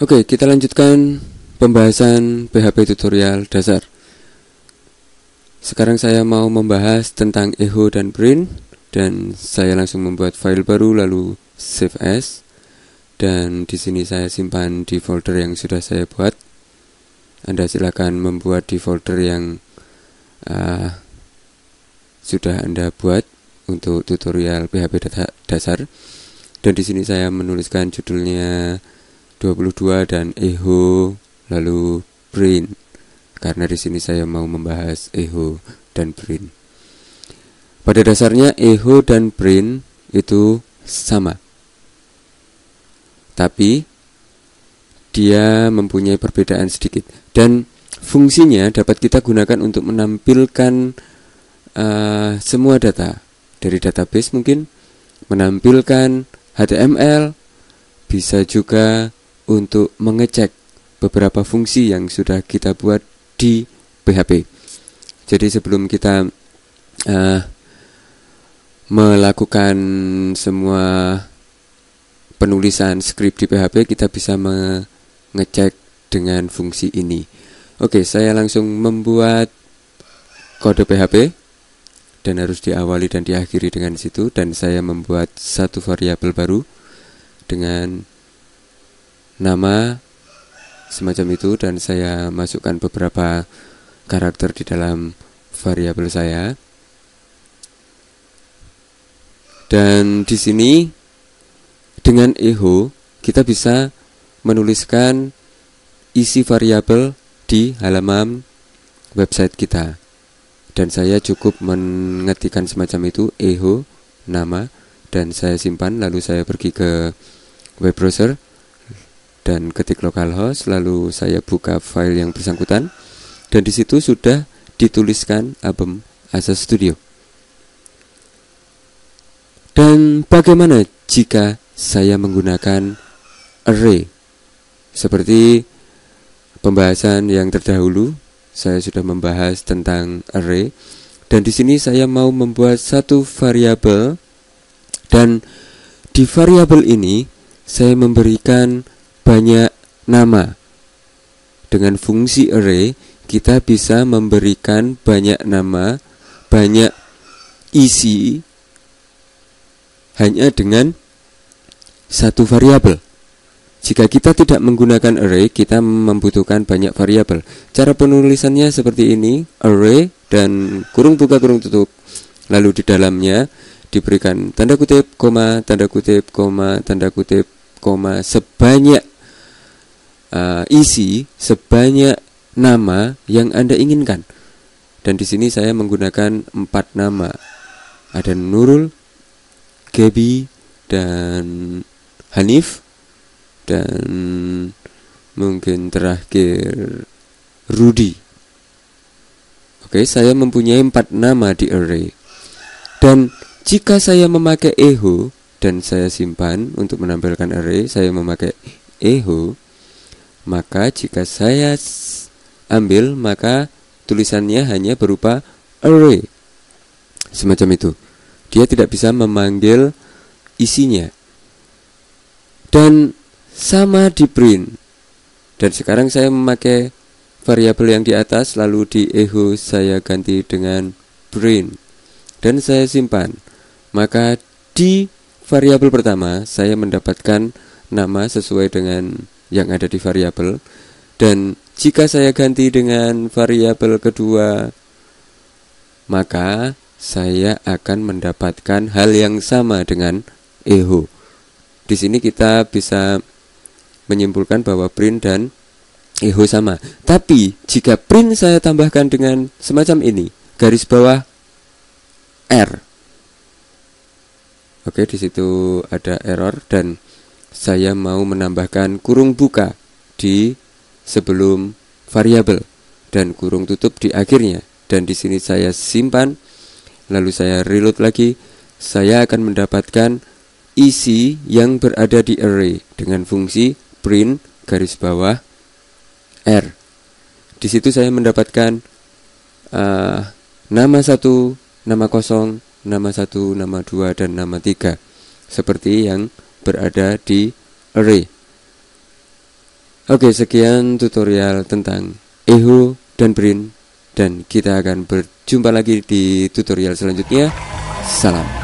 Oke, kita lanjutkan pembahasan PHP tutorial dasar. Sekarang saya mau membahas tentang echo dan print dan saya langsung membuat file baru lalu save as dan di sini saya simpan di folder yang sudah saya buat. Anda silakan membuat di folder yang uh, sudah Anda buat untuk tutorial PHP dasar dan di sini saya menuliskan judulnya 22 dan echo lalu print karena di sini saya mau membahas echo dan print. Pada dasarnya echo dan print itu sama. Tapi dia mempunyai perbedaan sedikit dan fungsinya dapat kita gunakan untuk menampilkan uh, semua data dari database mungkin menampilkan HTML bisa juga untuk mengecek beberapa fungsi yang sudah kita buat di PHP. Jadi sebelum kita uh, melakukan semua penulisan skrip di PHP, kita bisa mengecek dengan fungsi ini. Oke, saya langsung membuat kode PHP dan harus diawali dan diakhiri dengan situ dan saya membuat satu variabel baru dengan nama semacam itu dan saya masukkan beberapa karakter di dalam variabel saya dan di sini dengan echo kita bisa menuliskan isi variabel di halaman website kita dan saya cukup mengetikkan semacam itu eho nama dan saya simpan lalu saya pergi ke web browser dan ketik localhost lalu saya buka file yang bersangkutan dan di situ sudah dituliskan album Asa Studio. Dan bagaimana jika saya menggunakan array seperti pembahasan yang terdahulu saya sudah membahas tentang array dan di sini saya mau membuat satu variabel dan di variabel ini saya memberikan banyak nama dengan fungsi array kita bisa memberikan banyak nama banyak isi hanya dengan satu variabel jika kita tidak menggunakan array, kita membutuhkan banyak variabel. Cara penulisannya seperti ini, array dan kurung buka kurung tutup. Lalu di dalamnya diberikan tanda kutip, koma, tanda kutip, koma, tanda kutip, koma sebanyak uh, isi sebanyak nama yang Anda inginkan. Dan di sini saya menggunakan empat nama. Ada Nurul, Gaby, dan Hanif dan mungkin terakhir Rudy. Oke, saya mempunyai empat nama di array. Dan jika saya memakai echo dan saya simpan untuk menampilkan array, saya memakai echo, maka jika saya ambil maka tulisannya hanya berupa array. Semacam itu. Dia tidak bisa memanggil isinya. Dan sama di print dan sekarang saya memakai variabel yang di atas lalu di echo saya ganti dengan print dan saya simpan maka di variabel pertama saya mendapatkan nama sesuai dengan yang ada di variabel dan jika saya ganti dengan variabel kedua maka saya akan mendapatkan hal yang sama dengan echo di sini kita bisa menyimpulkan bahwa print dan eho sama. Tapi jika print saya tambahkan dengan semacam ini, garis bawah R. Oke, di situ ada error dan saya mau menambahkan kurung buka di sebelum variabel dan kurung tutup di akhirnya dan di sini saya simpan lalu saya reload lagi saya akan mendapatkan isi yang berada di array dengan fungsi print garis bawah R. Di situ saya mendapatkan uh, nama satu, nama kosong, nama satu, nama dua, dan nama tiga, seperti yang berada di array. Oke, sekian tutorial tentang eho dan print, dan kita akan berjumpa lagi di tutorial selanjutnya. Salam.